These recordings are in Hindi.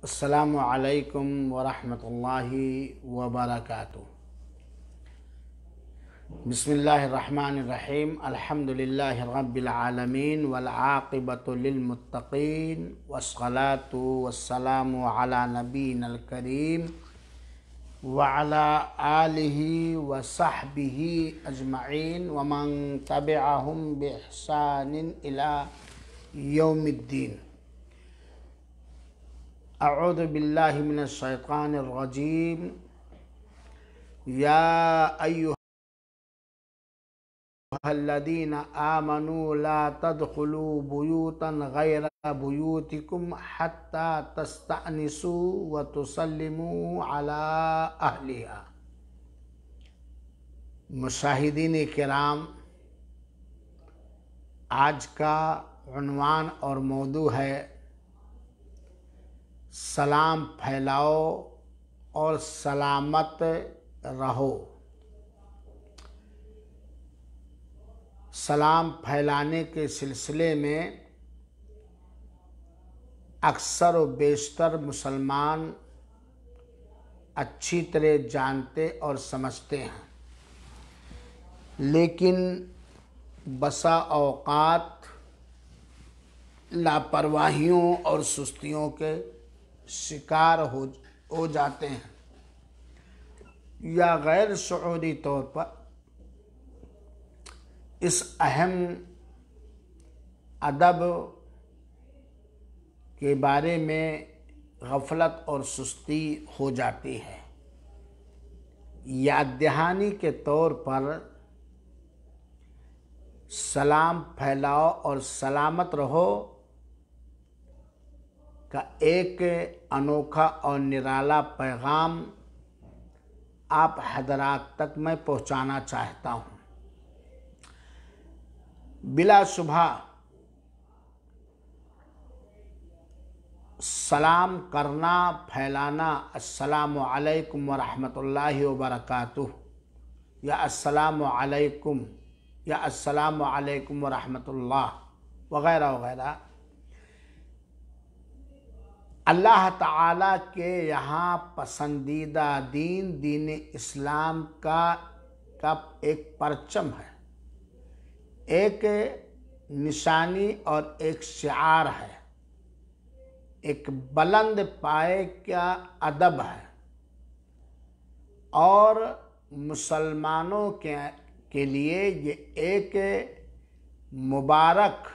السلام عليكم ورحمة الله وبركاته بسم الله الرحمن الرحيم الحمد لله رب العالمين والعاقبة للمتقين والصلاة والسلام على نبينا الكريم وعلى آله وصحبه أجمعين ومن تبعهم بإحسان إلى يوم الدين अरबिल्लाशैक़ानरजीम या अयुहल्लदीन आमनूला तदखलू बुयूतन गैर बुयूतिकुम हत्ता तस्तनसु व तसलमू अला अहलिया मुशाहिदीन कराम आज का अनवान और मौदू है सलाम फैलाओ और सलामत रहो सलाम फैलाने के सिलसिले में अक्सर व बेशतर मुसलमान अच्छी तरह जानते और समझते हैं लेकिन बसा अवकात लापरवाहियों और सुस्तियों के शिकार हो हो जाते हैं या गैर शुरी तौर पर इस अहम अदब के बारे में गफलत और सुस्ती हो जाती है याद दहानी के तौर पर सलाम फैलाओ और सलामत रहो का एक अनोखा और निराला पैगाम आप हैदराबाद तक मैं पहुंचाना चाहता हूं बिला सुबह सलाम करना फैलाना अस्सलाम वालेकुम व रहमतुल्लाहि व बरकातुह या अस्सलाम वालेकुम या अस्सलाम वालेकुम व रहमतुल्लाह वगैरह वगैरह अल्लाह ताला के यहाँ पसंदीदा दीन दीन इस्लाम का का एक परचम है एक निशानी और एक शार है एक बुलंद पाए का अदब है और मुसलमानों के के लिए ये एक मुबारक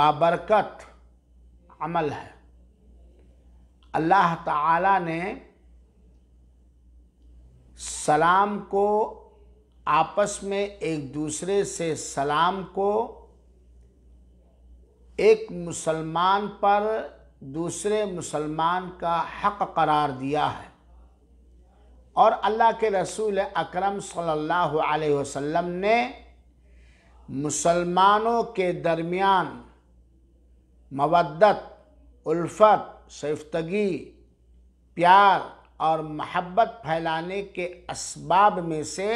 बाबरकत अमल है अल्लाह ताला ने सलाम को आपस में एक दूसरे से सलाम को एक मुसलमान पर दूसरे मुसलमान का हक करार दिया है और अल्लाह के रसूल अकरम सल्लल्लाहु अलैहि वसल्लम ने मुसलमानों के दरमियान मवदत उल्फत शिफ्तगी प्यार और महब्बत फैलाने के इसबाब में से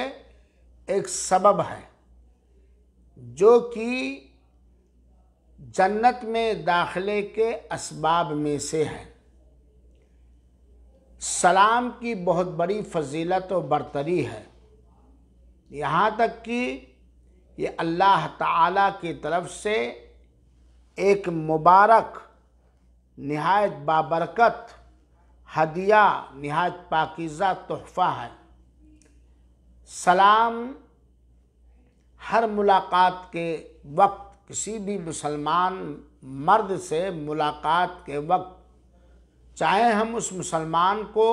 एक सबब है जो कि जन्नत में दाखिले के इसबाब में से है सलाम की बहुत बड़ी फजीलत और बरतरी है यहाँ तक कि ये अल्लाह ताला की तरफ से एक मुबारक नहायत बाबरकत हदिया नहायत पाकिज़ा तोहफ़ा है सलाम हर मुलाकात के वक्त किसी भी मुसलमान मर्द से मुलाकात के वक्त चाहे हम उस मुसलमान को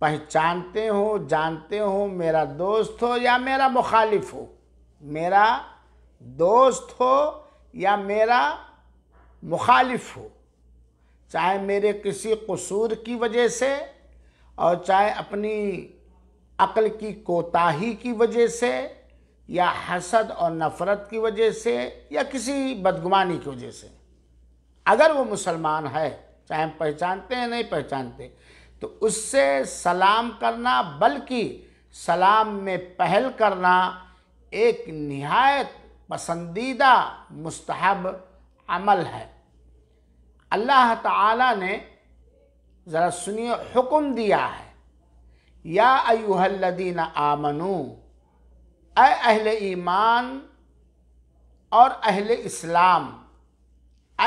पहचानते हो जानते हो मेरा दोस्त हो या मेरा मुखालिफ हो मेरा दोस्त हो या मेरा मुखालिफ हो चाहे मेरे किसी कसूर की वजह से और चाहे अपनी अक्ल की कोताही की वजह से या हसद और नफ़रत की वजह से या किसी बदगुमानी की वजह से अगर वो मुसलमान है चाहे हम पहचानते हैं नहीं पहचानते तो उससे सलाम करना बल्कि सलाम में पहल करना एक नहायत पसंदीदा मुस्तहब अमल है अल्लाह ताला ने ज़रा सुनिए हुक्म दिया है या अयुहल्लदीन आमनु अहल ईमान और अहल इस्लाम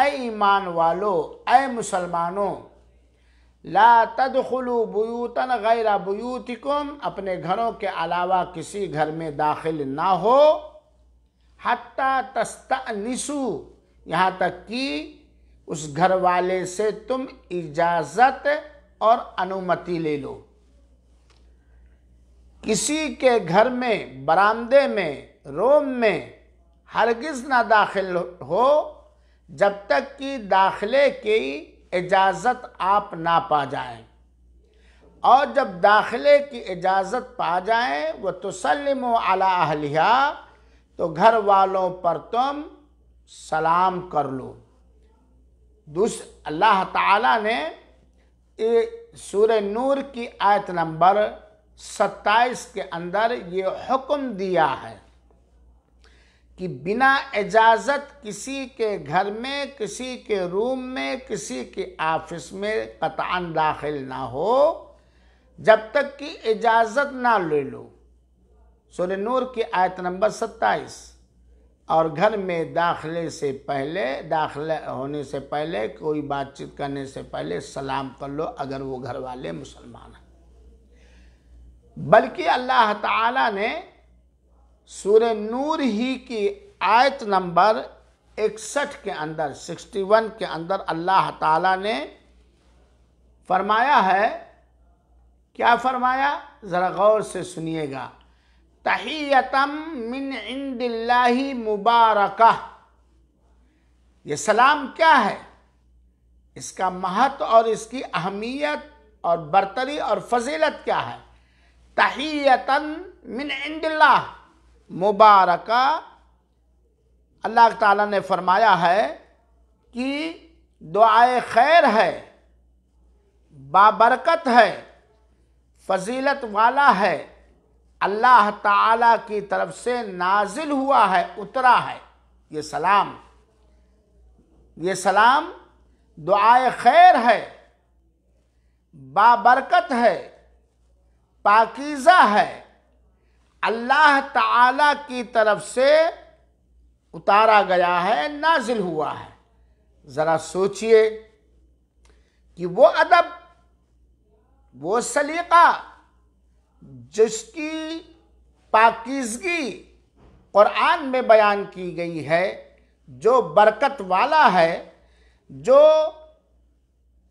ए ईमान वालो ऐ मुसलमानों ला तदखलू बुयूतन गैर बुयूतिकुम अपने घरों के अलावा किसी घर में दाखिल ना हो हत्ता तस्ता निशु यहाँ तक कि उस घर वाले से तुम इजाज़त और अनुमति ले लो किसी के घर में बरामदे में रोम में हरगिज़ ना दाखिल हो जब तक कि दाखिले की इजाज़त आप ना पा जाए और जब दाखिले की इजाज़त पा जाए वह तसलम अला अहलिया तो घर वालों पर तुम सलाम कर लो दूस अल्लाह ताला ने सूर्य नूर की आयत नंबर 27 के अंदर ये हुक्म दिया है कि बिना इजाज़त किसी के घर में किसी के रूम में किसी के ऑफिस में कतान दाखिल ना हो जब तक कि इजाज़त ना ले लो सोरे नूर की आयत नंबर 27 और घर में दाखिले से पहले दाखिले होने से पहले कोई बातचीत करने से पहले सलाम कर लो अगर वो घर वाले मुसलमान हैं बल्कि अल्लाह ताला ने सूर्य नूर ही की आयत नंबर इकसठ के अंदर 61 के अंदर अल्लाह ताला ने फरमाया है क्या फरमाया ज़रा गौर से सुनिएगा तहियतम मिन इंदिल्लाही मुबारक ये सलाम क्या है इसका महत्व और इसकी अहमियत और बर्तरी और फजीलत क्या है तहियतन मिन इंदिल्ला मुबारक अल्लाह ताला ने फरमाया है कि दुआए खैर है बाबरकत है फजीलत वाला है अल्लाह ताला की तरफ से नाजिल हुआ है उतरा है ये सलाम ये सलाम दुआए खैर है बाबरकत है पाकिज़ा है अल्लाह ताला की तरफ से उतारा गया है नाजिल हुआ है ज़रा सोचिए कि वो अदब वो सलीका जिसकी पाकिजगी कुरान में बयान की गई है जो बरकत वाला है जो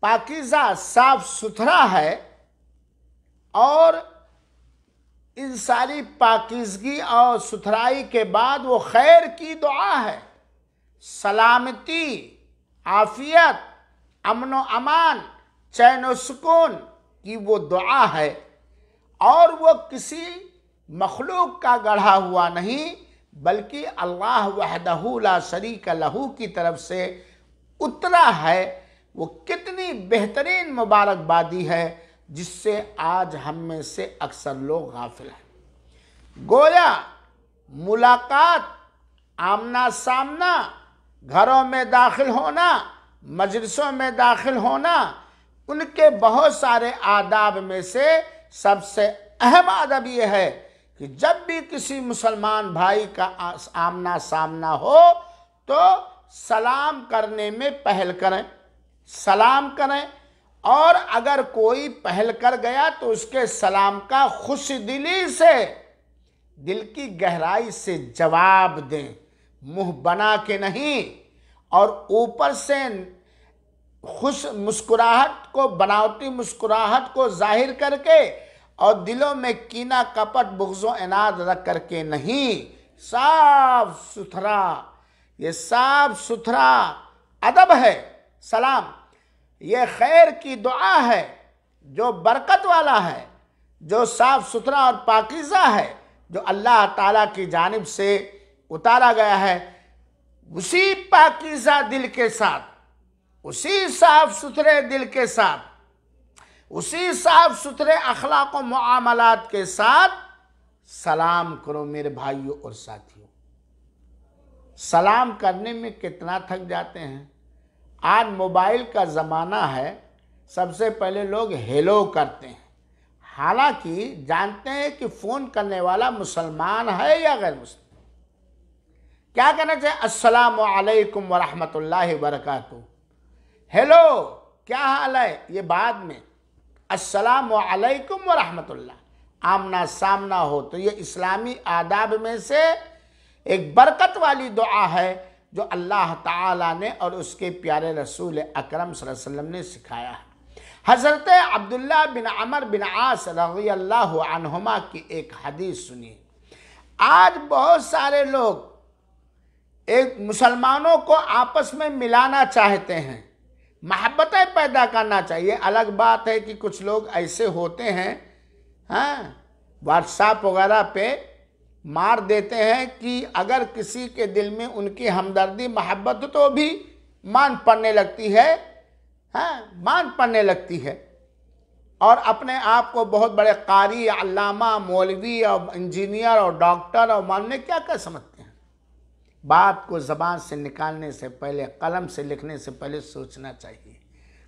पाकिज़ा साफ सुथरा है और इन सारी पाकिजगी और सुथराई के बाद वो खैर की दुआ है सलामती आफियत अमन व अमान चैन व सुकून की वो दुआ है और वो किसी मखलूक का गढ़ा हुआ नहीं बल्कि अल्लाह वहदहू ला शरीक लहू की तरफ से उतरा है वो कितनी बेहतरीन मुबारकबादी है जिससे आज हम में से अक्सर लोग गाफिल हैं गोया मुलाकात आमना सामना घरों में दाखिल होना मजलिसों में दाखिल होना उनके बहुत सारे आदाब में से सबसे अहम अदब यह है कि जब भी किसी मुसलमान भाई का आमना सामना हो तो सलाम करने में पहल करें सलाम करें और अगर कोई पहल कर गया तो उसके सलाम का खुश दिली से दिल की गहराई से जवाब दें मुंह बना के नहीं और ऊपर से खुश मुस्कुराहट को बनावटी मुस्कुराहट को जाहिर करके और दिलों में कीना कपट बुग्जो एनाद रख करके नहीं साफ सुथरा ये साफ सुथरा अदब है सलाम ये खैर की दुआ है जो बरकत वाला है जो साफ सुथरा और पाकिज़ा है जो अल्लाह ताला की जानब से उतारा गया है उसी पाकिज़ा दिल के साथ उसी साफ सुथरे दिल के साथ उसी साफ सुथरे अखलाक मामलात के साथ सलाम करो मेरे भाइयों और साथियों सलाम करने में कितना थक जाते हैं आज मोबाइल का ज़माना है सबसे पहले लोग हेलो करते हैं हालांकि जानते हैं कि फ़ोन करने वाला मुसलमान है या गैर मुसलमान क्या कहना चाहिए असलकम वरहमत वरहमतुल्लाहि वरकू हेलो क्या हाल है ये बाद में अस्सलाम वालेकुम व रहमतुल्लाह आमना सामना हो तो ये इस्लामी आदाब में से एक बरकत वाली दुआ है जो अल्लाह ताला ने और उसके प्यारे रसूल अकरम वसल्लम ने सिखाया है हज़रत अब्दुल्ला बिन अमर बिन आस रजी अल्लाहुमा की एक हदीस सुनिए आज बहुत सारे लोग एक मुसलमानों को आपस में मिलाना चाहते हैं महब्बतें पैदा करना चाहिए अलग बात है कि कुछ लोग ऐसे होते हैं हाँ व्हाट्सएप वगैरह पे मार देते हैं कि अगर किसी के दिल में उनकी हमदर्दी महब्बत तो भी मान पड़ने लगती है हाँ मान पड़ने लगती है और अपने आप को बहुत बड़े कारी अल्लामा मौलवी और इंजीनियर और डॉक्टर और मानने क्या क्या समझते बात को ज़बान से निकालने से पहले कलम से लिखने से पहले सोचना चाहिए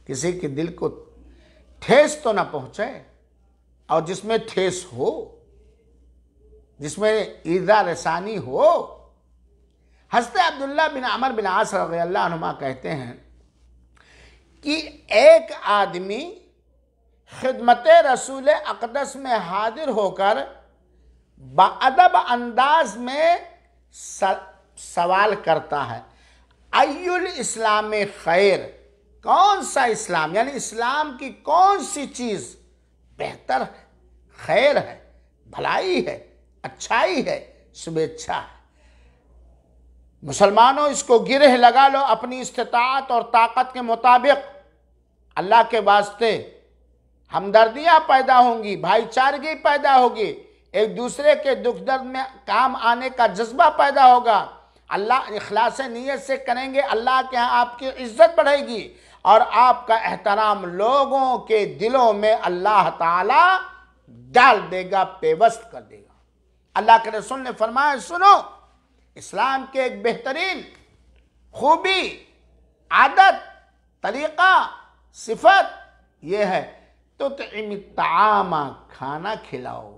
किसी के दिल को ठेस तो ना पहुँचे और जिसमें ठेस हो जिसमें ईदा रसानी हो हंसते अब्दुल्ला बिन अमर बिन आस रनुमा कहते हैं कि एक आदमी खिदमत रसूल अकदस में हाजिर होकर बदब अंदाज में सवाल करता है अयुल इस्लाम में खैर कौन सा इस्लाम यानी इस्लाम की कौन सी चीज़ बेहतर है खैर है भलाई है अच्छाई है शुभेच्छा है मुसलमानों इसको गिरह लगा लो अपनी इस्तात और ताकत के मुताबिक अल्लाह के वास्ते हमदर्दियाँ पैदा होंगी भाईचारगी पैदा होगी एक दूसरे के दुख दर्द में काम आने का जज्बा पैदा होगा अल्लाह अखलास नीयत से करेंगे अल्लाह के यहाँ आपकी इज्जत बढ़ेगी और आपका एहतराम लोगों के दिलों में अल्लाह ताला डाल देगा पेवस्त कर देगा अल्लाह के रसूल ने फरमाया सुनो इस्लाम के एक बेहतरीन खूबी आदत तरीक़ा सिफत यह है तो तमाम खाना खिलाओ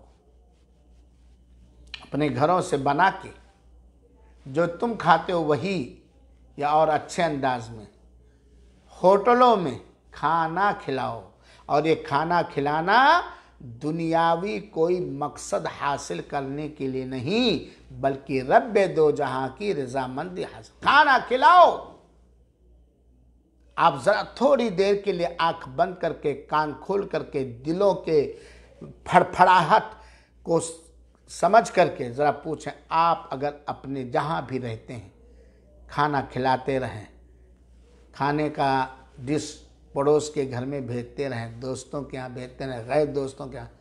अपने घरों से बना के जो तुम खाते हो वही या और अच्छे अंदाज में होटलों में खाना खिलाओ और ये खाना खिलाना दुनियावी कोई मकसद हासिल करने के लिए नहीं बल्कि रब दो जहां की रजामंदी हासिल खाना खिलाओ आप ज़रा थोड़ी देर के लिए आंख बंद करके कान खोल करके दिलों के फड़फड़ाहट को समझ करके ज़रा पूछें आप अगर अपने जहाँ भी रहते हैं खाना खिलाते रहें खाने का डिश पड़ोस के घर में भेजते रहें दोस्तों के यहाँ भेजते रहें गैर दोस्तों के यहाँ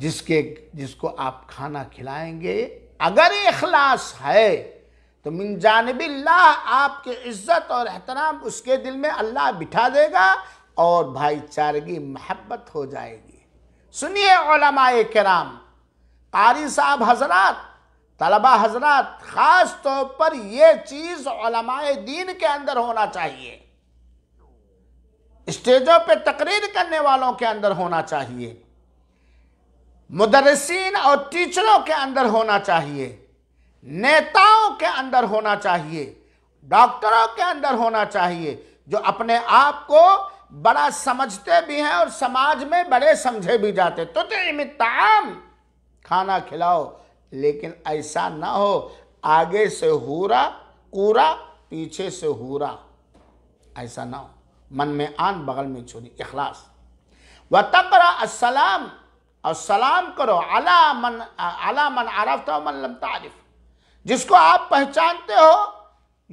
जिसके जिसको आप खाना खिलाएंगे अगर इखलास है तो मिन जानबिल्ला आपके इज्जत और एहतराम उसके दिल में अल्लाह बिठा देगा और भाईचारगी मोहब्बत हो जाएगी सुनिए कराम कारी साहब हजरात तलबा हजरात ख़ास तौर पर यह चीज़ दीन के अंदर होना चाहिए स्टेजों पे तकरीर करने वालों के अंदर होना चाहिए मुदरसिन और टीचरों के अंदर होना चाहिए नेताओं के अंदर होना चाहिए डॉक्टरों के अंदर होना चाहिए जो अपने आप को बड़ा समझते भी हैं और समाज में बड़े समझे भी जाते तो इमताम खाना खिलाओ लेकिन ऐसा ना हो आगे से हुरा कूरा पीछे से हुरा ऐसा ना हो मन में आन बगल में छोड़ी इखलास व तकरा असलाम और सलाम करो अला मन अला मन आरफ था मन लम तारिफ जिसको आप पहचानते हो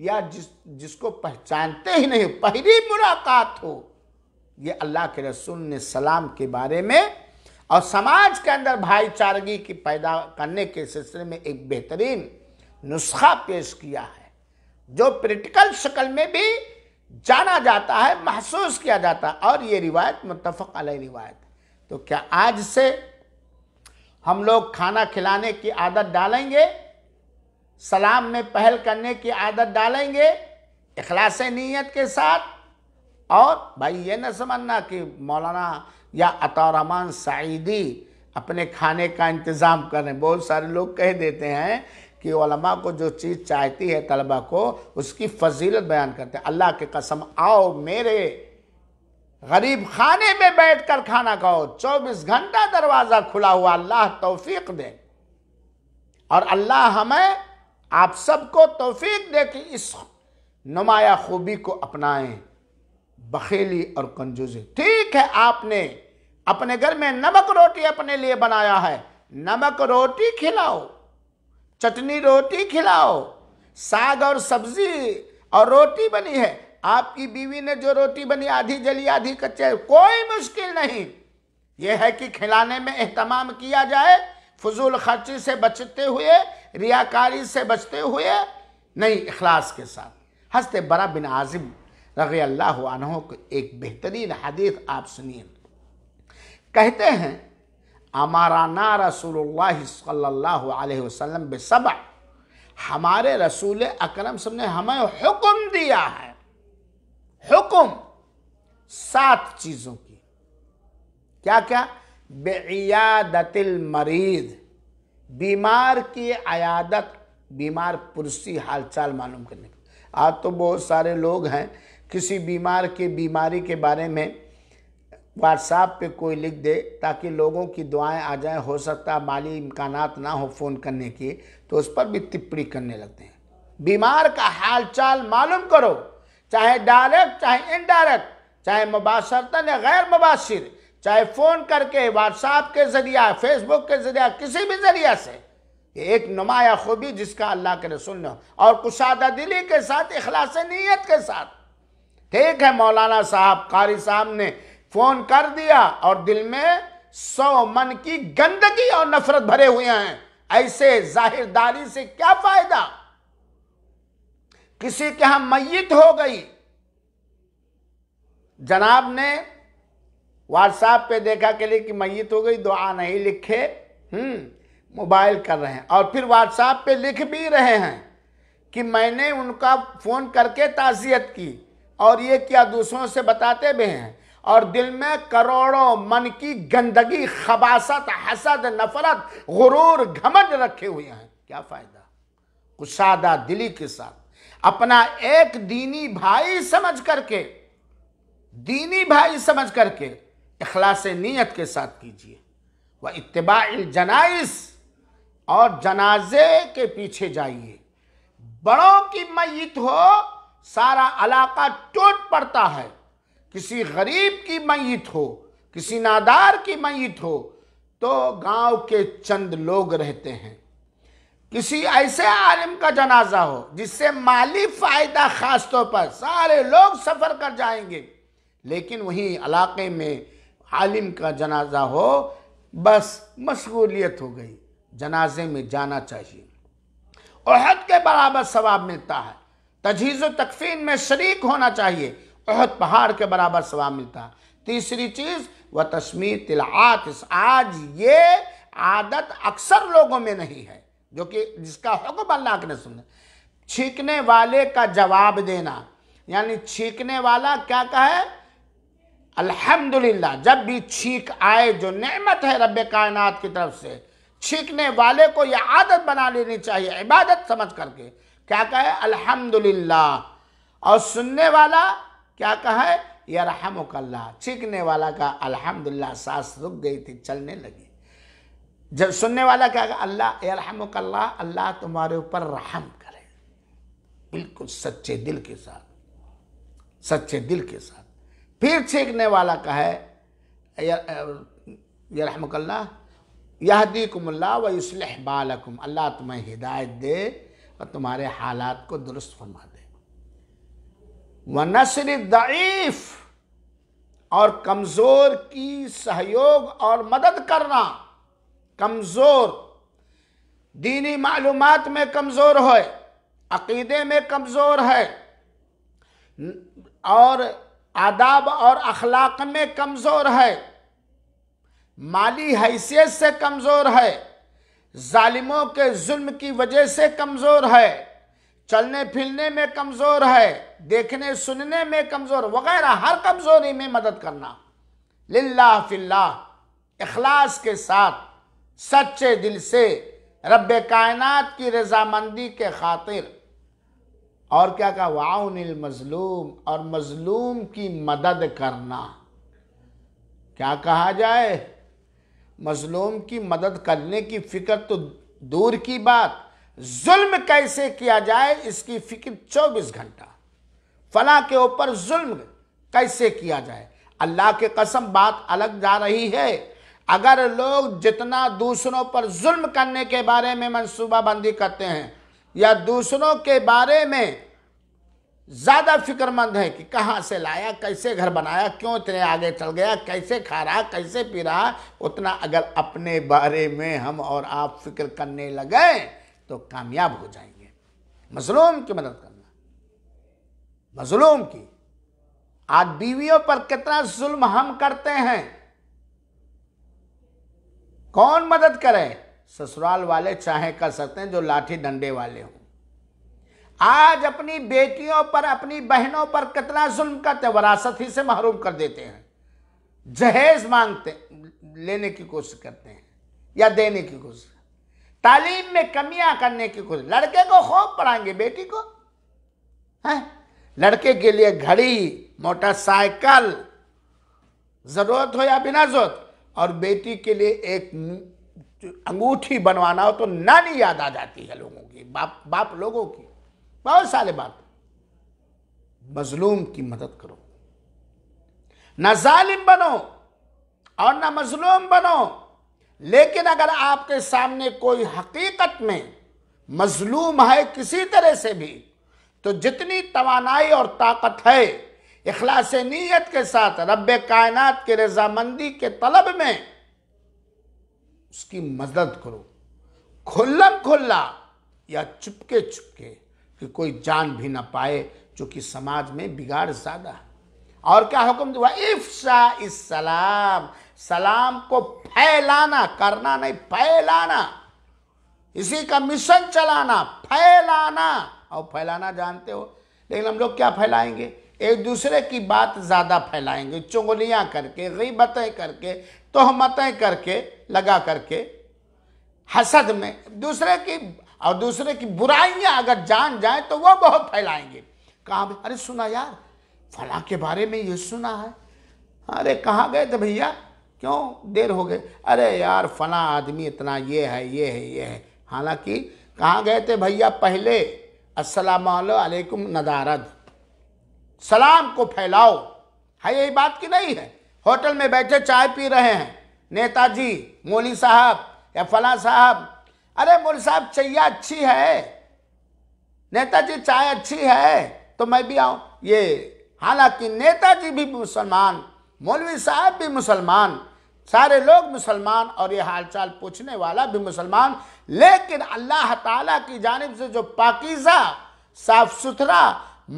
या जिस जिसको पहचानते ही नहीं पहली मुलाकात हो ये अल्लाह के रसूल ने सलाम के बारे में और समाज के अंदर भाईचारगी की पैदा करने के सिलसिले में एक बेहतरीन नुस्खा पेश किया है जो प्रैक्टिकल शक्ल में भी जाना जाता है महसूस किया जाता है और ये रिवायत मुतफ़ अलग रिवायत तो क्या आज से हम लोग खाना खिलाने की आदत डालेंगे सलाम में पहल करने की आदत डालेंगे इखलास नीयत के साथ और भाई ये ना समझना कि मौलाना या अतारमान साइदी अपने खाने का इंतज़ाम करें बहुत सारे लोग कह देते हैं कि ओलमा को जो चीज़ चाहती है तलबा को उसकी फजीलत बयान करते हैं अल्लाह के कसम आओ मेरे गरीब खाने में बैठ कर खाना खाओ चौबीस घंटा दरवाज़ा खुला हुआ अल्लाह तोफीक दे और अल्लाह हमें आप सबको तोफीक दे कि इस नुमाया खूबी को अपनाएं बखेली और कंजूजी ठीक है आपने अपने घर में नमक रोटी अपने लिए बनाया है नमक रोटी खिलाओ चटनी रोटी खिलाओ साग और सब्जी और रोटी बनी है आपकी बीवी ने जो रोटी बनी आधी जली आधी कच्चे कोई मुश्किल नहीं यह है कि खिलाने में अहतमाम किया जाए फजूल खर्ची से बचते हुए रियाकारी से बचते हुए नहीं अखलास के साथ हंसते बरा बिन आजिम रगी अल्लाह को एक बेहतरीन हदीत आप सुनिए कहते हैं अमाराना रसूल सल्लाम बेसब हमारे रसूल अकरम सब ने हमें हुक्म दिया है हुक्म सात चीज़ों की क्या क्या बेयादतिल मरीज बीमार की अयादत बीमार पुरसी हालचाल मालूम करने की आज तो बहुत सारे लोग हैं किसी बीमार के बीमारी के बारे में व्हाट्सएप पे कोई लिख दे ताकि लोगों की दुआएं आ जाएं हो सकता है माली इम्कान ना हो फ़ोन करने के तो उस पर भी टिप्पणी करने लगते हैं बीमार का हाल चाल मालूम करो चाहे डायरेक्ट चाहे इनडायरेक्ट चाहे मुबासरतन या गैर मुबासर चाहे फ़ोन करके व्हाट्सएप के ज़रिया फेसबुक के ज़रिया किसी भी ज़रिया से एक नुमाया खूबी जिसका अल्लाह के रसूल ने और कुशादा दिली के साथ अखलास नीयत के साथ ठीक है मौलाना साहब कारी साहब ने फोन कर दिया और दिल में सौ मन की गंदगी और नफरत भरे हुए हैं ऐसे जाहिरदारी से क्या फायदा किसी के यहां मैत हो गई जनाब ने व्हाट्सएप पे देखा के लिए कि मयत हो गई दुआ नहीं लिखे हम्म मोबाइल कर रहे हैं और फिर व्हाट्सएप पे लिख भी रहे हैं कि मैंने उनका फ़ोन करके ताज़ियत की और ये क्या दूसरों से बताते भी हैं और दिल में करोड़ों मन की गंदगी खबासत हसद नफरत गुरूर घमंड रखे हुए हैं क्या फ़ायदा कुशादा दिली के साथ अपना एक दीनी भाई समझ करके दीनी भाई समझ करके अखलास नीयत के साथ कीजिए वह इतबा जनाइस और जनाजे के पीछे जाइए बड़ों की मैत हो सारा इलाका टूट पड़ता है किसी गरीब की मैत हो किसी नादार की मैत हो तो गांव के चंद लोग रहते हैं किसी ऐसे आलिम का जनाजा हो जिससे माली फ़ायदा ख़ास तौर पर सारे लोग सफ़र कर जाएंगे लेकिन वहीं इलाके में आलिम का जनाजा हो बस मशगूलियत हो गई जनाजे में जाना चाहिए और हद के बराबर सवाब मिलता है तजहीज़ तकफीन में शरीक होना चाहिए अहद पहाड़ के बराबर सवाब मिलता तीसरी चीज़ वह तस्मीर तिलात आज ये आदत अक्सर लोगों में नहीं है जो कि जिसका हुक्म अल्लाह के रसूल ने छींकने वाले का जवाब देना यानी छींकने वाला क्या कहे अल्हम्दुलिल्लाह जब भी छींक आए जो नेमत है रब कायनात की तरफ से छींकने वाले को यह आदत बना लेनी चाहिए इबादत समझ करके क्या कहे अल्हम्दुलिल्लाह और सुनने वाला क्या कहा है कल्ला चीखने वाला का अल्हम्दुलिल्लाह सांस रुक गई थी चलने लगी जब सुनने वाला क्या कहा अल्लाह कल्ला अल्लाह तुम्हारे ऊपर रहम करे बिल्कुल सच्चे दिल के साथ सच्चे दिल के साथ फिर चीखने वाला का है कल्ला यहदी कुमल्ला व युसलह बालकुम अल्लाह तुम्हें हिदायत दे और तुम्हारे हालात को दुरुस्त फरमा दे व नसर दईफ़ और कमज़ोर की सहयोग और मदद करना कमज़ोर दीनी मालूम में कमज़ोर है अकीदे में कमज़ोर है और आदाब और अखलाक में कमज़ोर है माली हैसियत से कमज़ोर है ालिमों के जुल्म की वजह से कमज़ोर है चलने फिरने में कमज़ोर है देखने सुनने में कमज़ोर वगैरह हर कमज़ोरी में मदद करना लिल्ला फिल्ला इखलास के साथ सच्चे दिल से रब कायनात की रजामंदी के खातिर और क्या कहा वाउन मजलूम और मजलूम की मदद करना क्या कहा जाए मजलूम की मदद करने की फ़िक्र तो दूर की बात जुल्म कैसे किया जाए इसकी फिक्र 24 घंटा फला के ऊपर जुल्म कैसे किया जाए अल्लाह के कसम बात अलग जा रही है अगर लोग जितना दूसरों पर जुल्म करने के बारे में मनसूबाबंदी करते हैं या दूसरों के बारे में ज़्यादा फिक्रमंद है कि कहाँ से लाया कैसे घर बनाया क्यों इतने आगे चल गया कैसे खा रहा कैसे पी रहा उतना अगर अपने बारे में हम और आप फिक्र करने लगे तो कामयाब हो जाएंगे मजलूम की मदद करना मजलूम की आज बीवियों पर कितना जुल्म हम करते हैं कौन मदद करे ससुराल वाले चाहे कर सकते हैं जो लाठी डंडे वाले हों आज अपनी बेटियों पर अपनी बहनों पर कितना जुल्म करते हैं वरासत ही से महरूम कर देते हैं जहेज मांगते लेने की कोशिश करते हैं या देने की कोशिश तालीम में कमियां करने की खुद लड़के को खूब पढ़ाएंगे बेटी को है लड़के के लिए घड़ी मोटरसाइकिल ज़रूरत हो या बिना ज़रूरत और बेटी के लिए एक अंगूठी बनवाना हो तो नानी याद आ जाती है लोगों की बाप बाप लोगों की बहुत सारे बाप मजलूम की मदद करो ना जालिम बनो और ना मजलूम बनो लेकिन अगर आपके सामने कोई हकीकत में मजलूम है किसी तरह से भी तो जितनी तोानाई और ताकत है अखलास नीयत के साथ रब कायनात के रजामंदी के तलब में उसकी मदद करो खुल्लम खुल्ला या चुपके चुपके कि कोई जान भी ना पाए जो कि समाज में बिगाड़ ज़्यादा है और क्या हुक्म दुआ इफ्शा इस सलाम सलाम को फैलाना करना नहीं फैलाना इसी का मिशन चलाना फैलाना और फैलाना जानते हो लेकिन हम लोग क्या फैलाएंगे एक दूसरे की बात ज़्यादा फैलाएंगे चुगलियाँ करके गईबतें करके तोहमतें करके लगा करके हसद में दूसरे की और दूसरे की बुराइयाँ अगर जान जाए तो वो बहुत फैलाएंगे कहाँ अरे सुना यार फला के बारे में ये सुना है अरे कहाँ गए थे भैया क्यों देर हो गए अरे यार फला आदमी इतना ये है ये है ये है हालांकि कहाँ गए थे भैया पहले असलकुम नदारद सलाम को फैलाओ है यही बात की नहीं है होटल में बैठे चाय पी रहे हैं नेताजी मोली साहब या फला साहब अरे मोली साहब चाहिए अच्छी है नेताजी चाय अच्छी है तो मैं भी आऊँ ये हालांकि नेताजी भी मुसलमान मौलवी साहब भी मुसलमान सारे लोग मुसलमान और ये हालचाल पूछने वाला भी मुसलमान लेकिन अल्लाह ताला की जानब से जो पाकिज़ा साफ सुथरा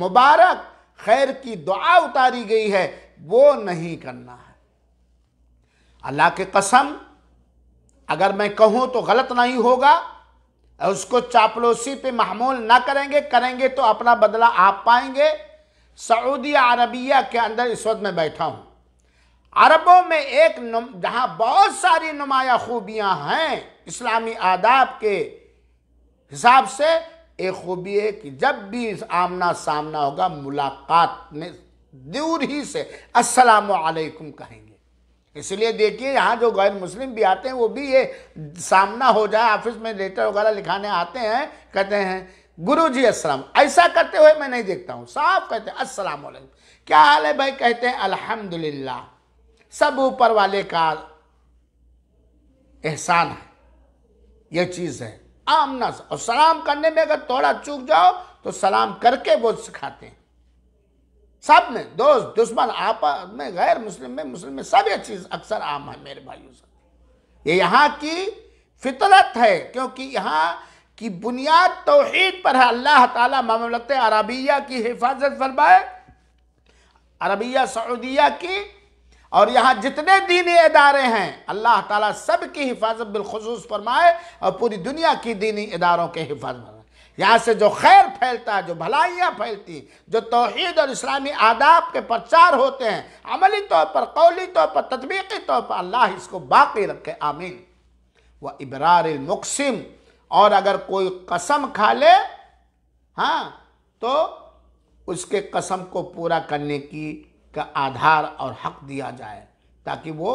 मुबारक खैर की दुआ उतारी गई है वो नहीं करना है अल्लाह की कसम अगर मैं कहूं तो गलत नहीं होगा उसको चापलोसी पे महमूल ना करेंगे करेंगे तो अपना बदला आप पाएंगे सऊदी अरबिया के अंदर इस वक्त मैं बैठा हूं अरबों में एक जहाँ बहुत सारी नुमाया खूबियाँ हैं इस्लामी आदाब के हिसाब से एक खूबी है कि जब भी आमना सामना होगा मुलाकात में दूर ही से अस्सलाम कहेंगे इसलिए देखिए यहाँ जो गैर मुस्लिम भी आते हैं वो भी ये सामना हो जाए ऑफिस में लेटर वगैरह लिखाने आते हैं कहते हैं गुरु जी असलम ऐसा करते हुए मैं नहीं देखता हूँ साफ कहते हैं असलम क्या हाल है भाई कहते हैं अल्हम्दुलिल्लाह सब ऊपर वाले का एहसान है यह चीज़ है आमना और सलाम करने में अगर थोड़ा चूक जाओ तो सलाम करके वो सिखाते हैं सब में दोस्त दुश्मन आप में गैर मुस्लिम में मुस्लिम में सब ये चीज़ अक्सर आम है मेरे भाइयों से ये यहाँ की फितरत है क्योंकि यहाँ की बुनियाद तोहेद पर है अल्लाह ताला मामलत अरबिया की हिफाजत फरमाए अरबिया सऊदिया की और यहाँ जितने दीनी इदारे हैं अल्लाह ताला सब की हिफाजत बिलखसूस फरमाए और पूरी दुनिया की दीनी इदारों के हिफाजत फरमाए यहाँ से जो खैर फैलता है जो भलाइयाँ फैलती जो तोहद और इस्लामी आदाब के प्रचार होते हैं अमली तौर पर कौली तौर पर तदबीकी तौर पर अल्लाह इसको बाकी रखे आमीन व इबरार मुकसिम और अगर कोई कसम खा ले हाँ तो उसके कसम को पूरा करने की का आधार और हक दिया जाए ताकि वो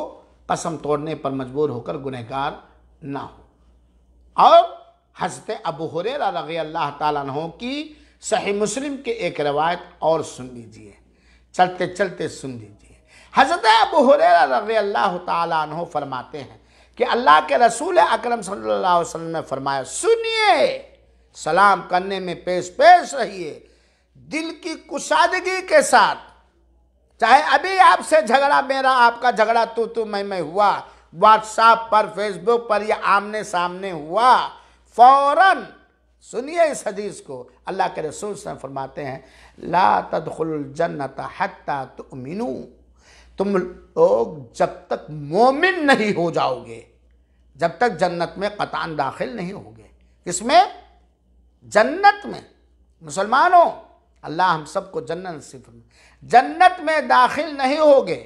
कसम तोड़ने पर मजबूर होकर गुनहगार ना हो और हजरत अबू हुररा रगी अल्लाह तहों की सही मुस्लिम के एक रवायत और सुन लीजिए चलते चलते सुन लीजिए हजरत अबू हुररा रगी अल्लाह तु फरमाते हैं कि अल्लाह के रसूल अकरम सल्लल्लाहु अलैहि वसल्लम ने फरमाया सुनिए सलाम करने में पेश पेश रहिए दिल की कुशादगी के साथ चाहे अभी आपसे झगड़ा मेरा आपका झगड़ा तू तू मैं मैं हुआ व्हाट्सएप पर फेसबुक पर या आमने सामने हुआ फौरन सुनिए इस हदीस को अल्लाह के रसूल से फरमाते हैं ला जन्नत हत्ता तुमिनू तुम लोग जब तक मोमिन नहीं हो जाओगे जब तक जन्नत में कतान दाखिल नहीं होगे किसमें जन्नत में मुसलमानों अल्लाह हम सबको जन्नत से जन्नत में दाखिल नहीं होगे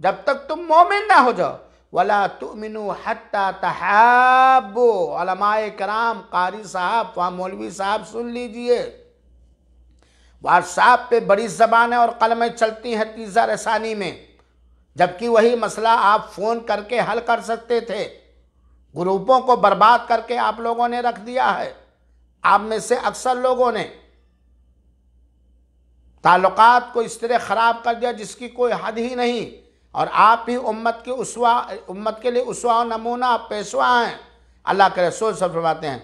जब तक तुम मोमिन ना हो जाओ वला तुमिनु हत्ता तहाबो अलमाए कराम कारी साहब वहाँ मौलवी साहब सुन लीजिए व्हाट्सएप पे बड़ी ज़बान है और कलमें चलती हैं तीसरा रसानी में जबकि वही मसला आप फ़ोन करके हल कर सकते थे ग्रुपों को बर्बाद करके आप लोगों ने रख दिया है आप में से अक्सर लोगों ने ताल्लुकात को इस तरह ख़राब कर दिया जिसकी कोई हद ही नहीं और आप ही उम्मत के उसवा उम्मत के लिए उसवा नमूना पेशवा हैं अल्लाह के रसूल सब फरमाते हैं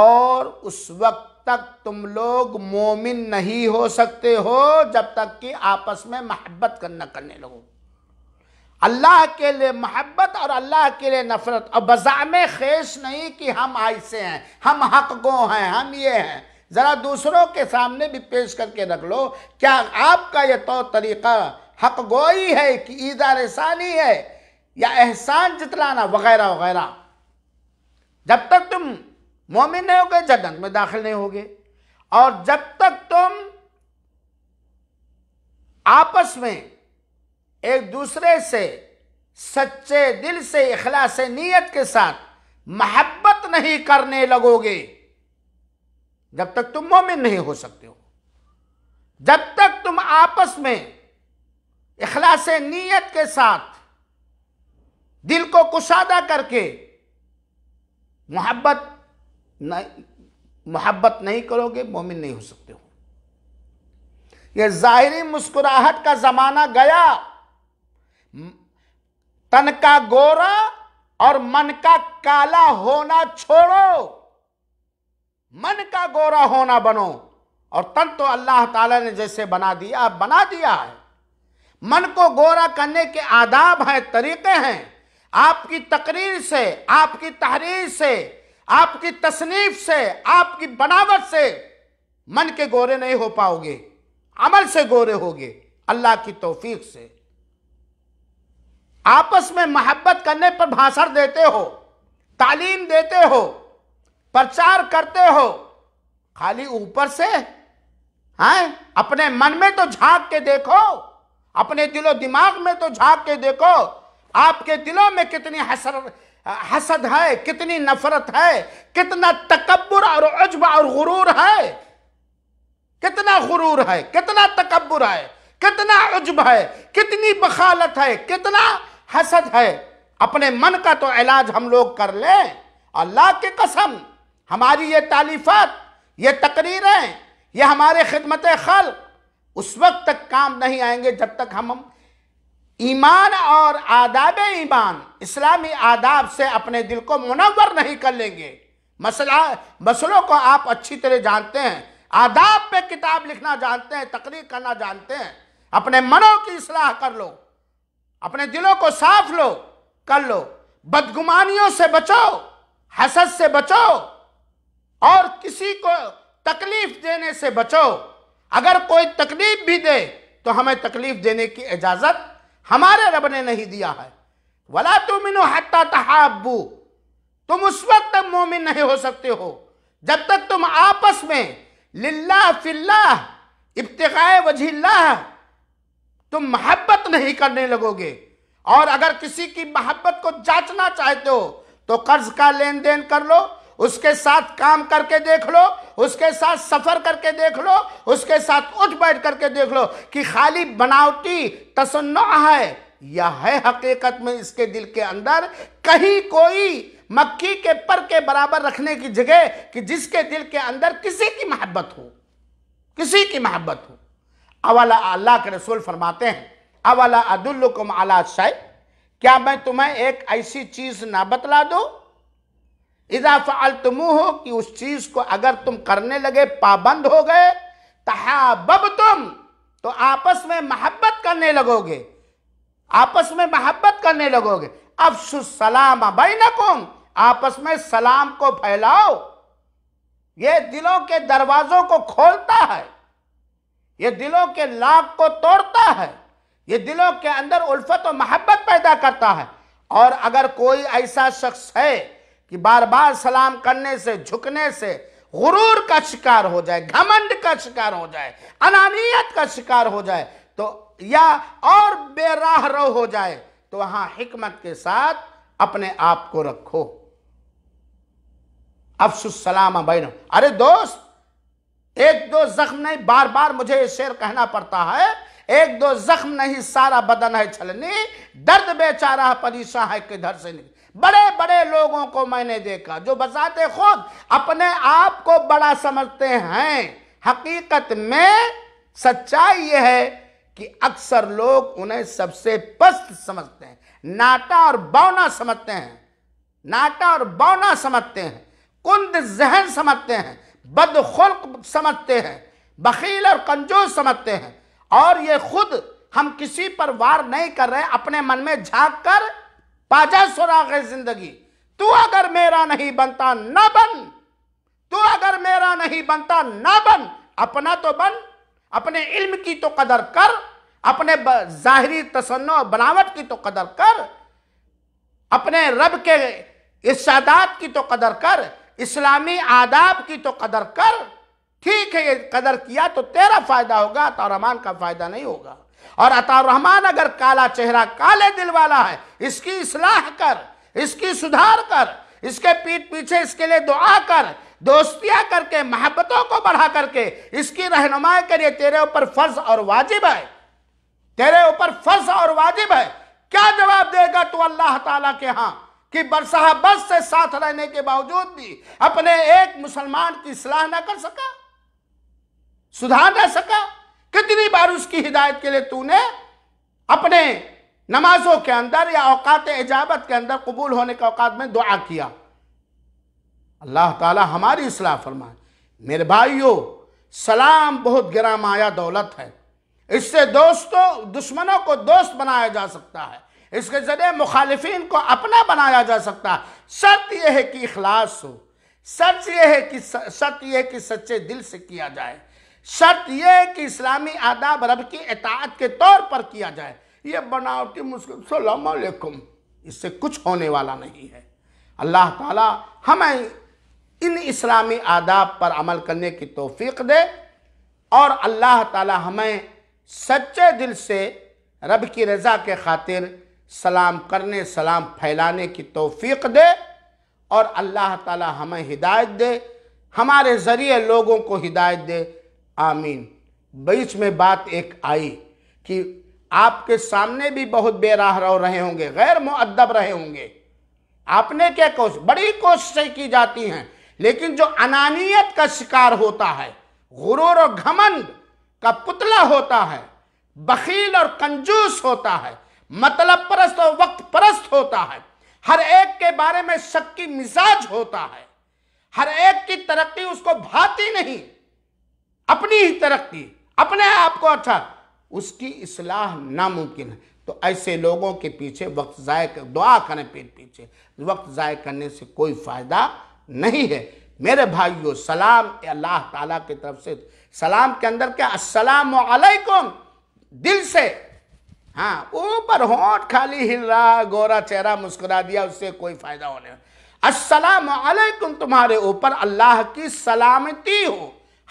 और उस वक्त तक तुम लोग मोमिन नहीं हो सकते हो जब तक कि आपस में महब्बत करना करने लगो अल्लाह के लिए महब्बत और अल्लाह के लिए नफरत और बजाम खेश नहीं कि हम ऐसे हैं हम हक गो हैं हम ये हैं ज़रा दूसरों के सामने भी पेश करके रख लो क्या आपका यह तौर तरीक़ा हक गोई है कि ईदा रसानी है या एहसान जितलाना वगैरह वगैरह जब तक तुम मोमिन नहीं होगे जन्नत में दाखिल नहीं होगे और जब तक तुम आपस में एक दूसरे से सच्चे दिल से इखलास नीयत के साथ मोहब्बत नहीं करने लगोगे जब तक तुम मोमिन नहीं हो सकते हो जब तक तुम आपस में इखलास नीयत के साथ दिल को कुशादा करके मोहब्बत मोहब्बत नहीं करोगे मोमिन नहीं हो सकते हो यह जाहिरी मुस्कुराहट का जमाना गया तन का गोरा और मन का काला होना छोड़ो मन का गोरा होना बनो और तन तो अल्लाह ताला ने जैसे बना दिया बना दिया है मन को गोरा करने के आदाब हैं तरीके हैं आपकी तकरीर से आपकी तहरीर से आपकी तसनीफ से आपकी बनावट से मन के गोरे नहीं हो पाओगे अमल से गोरे होगे अल्लाह की तोफीक से आपस में मोहब्बत करने पर भाषण देते हो तालीम देते हो प्रचार करते हो खाली ऊपर से हैं अपने मन में तो झांक के देखो अपने दिलो दिमाग में तो झांक के देखो आपके दिलों में कितनी हसर हसद है कितनी नफरत है कितना तकबर और अजब और गुरूर है कितना गुरूर है कितना तकबर है कितना अजब है कितनी बखालत है कितना हसद है अपने मन का तो इलाज हम लोग कर ले अल्लाह की कसम हमारी ये तालीफत ये तकरीरें ये हमारे खिदमत खल उस वक्त तक काम नहीं आएंगे जब तक हम ईमान और आदाब ईमान इस्लामी आदाब से अपने दिल को मुनवर नहीं कर लेंगे मसला मसलों को आप अच्छी तरह जानते हैं आदाब पे किताब लिखना जानते हैं तकरीर करना जानते हैं अपने मनों की इसलाह कर लो अपने दिलों को साफ लो कर लो बदगुमानियों से बचो हसद से बचो और किसी को तकलीफ देने से बचो अगर कोई तकलीफ भी दे तो हमें तकलीफ देने की इजाजत हमारे रब ने नहीं दिया है वला तुम मिनो हत्ता तहाबू तुम उस वक्त तक मोमिन नहीं हो सकते हो जब तक तुम आपस में लिल्ला फिल्ला इब्तगाए वजील्ला तुम मोहब्बत नहीं करने लगोगे और अगर किसी की मोहब्बत को जांचना चाहते हो तो कर्ज का लेन देन कर लो उसके साथ काम करके देख लो उसके साथ सफ़र करके देख लो उसके साथ उठ बैठ करके देख लो कि खाली बनावटी तसन्न है या है हकीकत में इसके दिल के अंदर कहीं कोई मक्खी के पर के बराबर रखने की जगह कि जिसके दिल के अंदर किसी की मोहब्बत हो किसी की मोहब्बत हो अवला अल्लाह के रसूल फरमाते हैं अवला अदुल्लुकुम अला शाय क्या मैं तुम्हें एक ऐसी चीज़ ना बतला दूं इजा फ़ाल तुम हो कि उस चीज़ को अगर तुम करने लगे पाबंद हो गए तहाबब तुम तो आपस में मोहब्बत करने लगोगे आपस में मोहब्बत करने लगोगे अफसुसलाम बैनकुम आपस में सलाम को फैलाओ ये दिलों के दरवाजों को खोलता है ये दिलों के लाभ को तोड़ता है ये दिलों के अंदर उल्फत और मोहब्बत पैदा करता है और अगर कोई ऐसा शख्स है कि बार बार सलाम करने से झुकने से गुरूर का शिकार हो जाए घमंड का शिकार हो जाए अनानियत का शिकार हो जाए तो या और बेराह रो हो जाए तो वहां हिकमत के साथ अपने आप को रखो अफसुसलाम बैन अरे दोस्त एक दो जख्म नहीं बार बार मुझे ये शेर कहना पड़ता है एक दो जख्म नहीं सारा बदन है छलनी दर्द बेचारा परिसा है किधर से नहीं बड़े बड़े लोगों को मैंने देखा जो बसाते खुद अपने आप को बड़ा समझते हैं हकीकत में सच्चाई यह है कि अक्सर लोग उन्हें सबसे पस्त समझते हैं नाटा और बौना समझते हैं नाटा और बौना समझते हैं कुंद जहन समझते हैं बदखुल्क समझते हैं बखील और कंजूस समझते हैं और ये खुद हम किसी पर वार नहीं कर रहे अपने मन में झांक कर पाजा सुराग जिंदगी तू अगर मेरा नहीं बनता ना बन तू अगर मेरा नहीं बनता ना बन अपना तो बन अपने इल्म की तो कदर कर अपने जाहरी तसन्न बनावट की तो कदर कर अपने रब के इर्शादात की तो कदर कर इस्लामी आदाब की तो कदर कर ठीक है ये कदर किया तो तेरा फायदा होगा रमान का फायदा नहीं होगा और अतारहमान अगर काला चेहरा काले दिल वाला है इसकी इसलाह कर इसकी सुधार कर इसके पीठ पीछे इसके लिए दुआ कर दोस्तियां करके मोहब्बतों को बढ़ा करके इसकी रहनुमाई करिए तेरे ऊपर फर्ज और वाजिब है तेरे ऊपर फर्ज और वाजिब है क्या जवाब देगा तू अल्लाह ताला के यहां कि बरसा बस से साथ रहने के बावजूद भी अपने एक मुसलमान की सलाह ना कर सका सुधार ना सका कितनी बार उसकी हिदायत के लिए तूने अपने नमाजों के अंदर या औकात एजाबत के अंदर कबूल होने के औकात में दुआ किया अल्लाह ताला हमारी इसलाह फरमाए मेरे भाइयों सलाम बहुत माया दौलत है इससे दोस्तों दुश्मनों को दोस्त बनाया जा सकता है इसके जरिए मुखालिफिन को अपना बनाया जा सकता है शर्त यह है कि इखलास हो सच यह है कि सत्य यह है कि सच्चे दिल से किया जाए शर्त यह है कि इस्लामी आदाब रब की एतात के तौर पर किया जाए ये बनावटी मुस्लिम सलामकुम इससे कुछ होने वाला नहीं है अल्लाह ताला हमें इन इस्लामी आदाब पर अमल करने की तोफ़ी दे और अल्लाह ताला हमें सच्चे दिल से रब की रज़ा के खातिर सलाम करने सलाम फैलाने की तोफ़ी दे और अल्लाह ताला हमें हिदायत दे हमारे ज़रिए लोगों को हिदायत दे आमीन बीच में बात एक आई कि आपके सामने भी बहुत बेराह रहे होंगे गैर मुअद्दब रहे होंगे आपने क्या कोशिश बड़ी कोशिशें की जाती हैं लेकिन जो अनानियत का शिकार होता है गुरूर और घमंड का पुतला होता है बखील और कंजूस होता है मतलब परस्त और वक्त परस्त होता है हर एक के बारे में शक की मिजाज होता है हर एक की तरक्की उसको भाती नहीं अपनी ही तरक्की अपने आप को अच्छा उसकी इसलाह नामुमकिन है तो ऐसे लोगों के पीछे वक्त ज़ाय कर दुआ करें पेट पीछे वक्त ज़ाय करने से कोई फ़ायदा नहीं है मेरे भाइयों सलाम अल्लाह ताला की तरफ से सलाम के अंदर क्या अस्सलाम दिल से हाँ ऊपर होंठ खाली हिल रहा गोरा चेहरा मुस्कुरा दिया उससे कोई फ़ायदा होने अस्सलाम तुम्हारे ऊपर अल्लाह की सलामती हो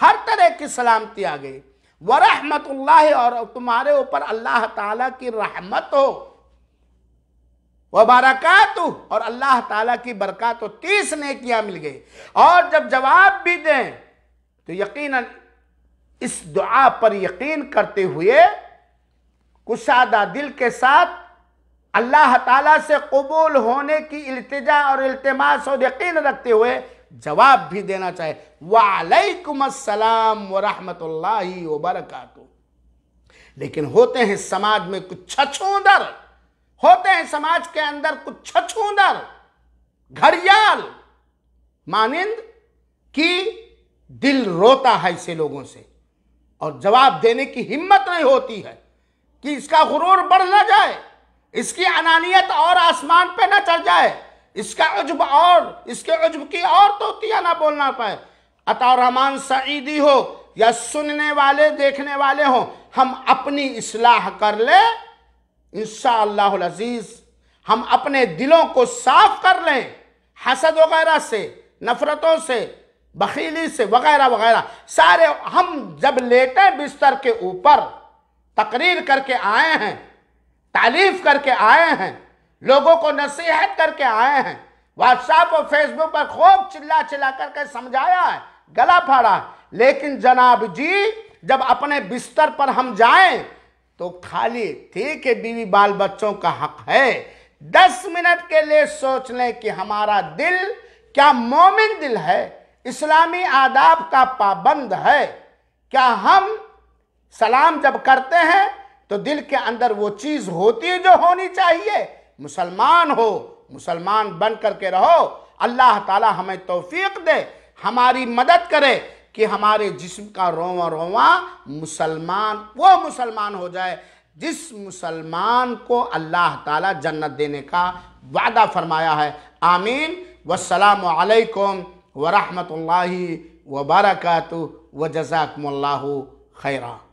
हर तरह की सलामती आ गई व रहमत और तुम्हारे ऊपर अल्लाह ताला की रहमत हो व बारकत और अल्लाह ताला की बरकत हो तीस नेकियां मिल गई और जब जवाब भी दें तो यकीनन इस दुआ पर यकीन करते हुए कुशादा दिल के साथ अल्लाह ताला से कबूल होने की इल्तिजा और इल्तमास और यकीन रखते हुए जवाब भी देना चाहे वालेकुमसलाम वरहमतुल्ला वबरकत लेकिन होते हैं समाज में कुछ छछूंदर होते हैं समाज के अंदर कुछ छछूंदर घड़ियाल मानिंद कि दिल रोता है ऐसे लोगों से और जवाब देने की हिम्मत नहीं होती है कि इसका गुरूर बढ़ ना जाए इसकी अनानियत और आसमान पे ना चढ़ जाए इसका अजब और इसके अजब की और तोतिया ना बोलना पाए अतारहमान सईदी हो या सुनने वाले देखने वाले हो हम अपनी इसलाह कर ले इन अजीज हम अपने दिलों को साफ कर लें हसद वगैरह से नफरतों से बखीली से वगैरह वगैरह सारे हम जब लेटे बिस्तर के ऊपर तकरीर करके आए हैं तारीफ करके आए हैं लोगों को नसीहत करके आए हैं व्हाट्सएप और फेसबुक पर खूब चिल्ला चिल्ला करके समझाया है गला फाड़ा है लेकिन जनाब जी जब अपने बिस्तर पर हम जाएं तो खाली ठीक है बीवी बाल बच्चों का हक है दस मिनट के लिए सोच लें कि हमारा दिल क्या मोमिन दिल है इस्लामी आदाब का पाबंद है क्या हम सलाम जब करते हैं तो दिल के अंदर वो चीज़ होती है जो होनी चाहिए मुसलमान हो मुसलमान बन करके रहो अल्लाह ताला हमें तोफीक दे हमारी मदद करे कि हमारे जिस्म का रोवा रोवा मुसलमान वो मुसलमान हो जाए जिस मुसलमान को अल्लाह ताला जन्नत देने का वादा फरमाया है आमीन वसलाम वरहमत ला वबरकत व जजाकम्ला खैरा